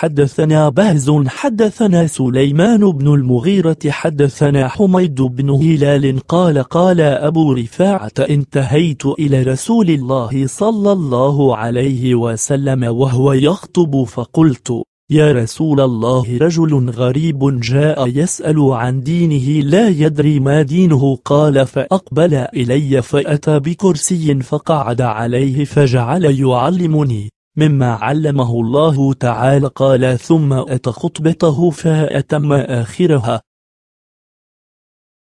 حدثنا بهز حدثنا سليمان بن المغيرة حدثنا حميد بن هلال قال قال أبو رفاعة انتهيت إلى رسول الله صلى الله عليه وسلم وهو يخطب فقلت يا رسول الله رجل غريب جاء يسأل عن دينه لا يدري ما دينه قال فأقبل إلي فأتى بكرسي فقعد عليه فجعل يعلمني مما علمه الله تعالى قال ثم أتى خطبته فأتم آخرها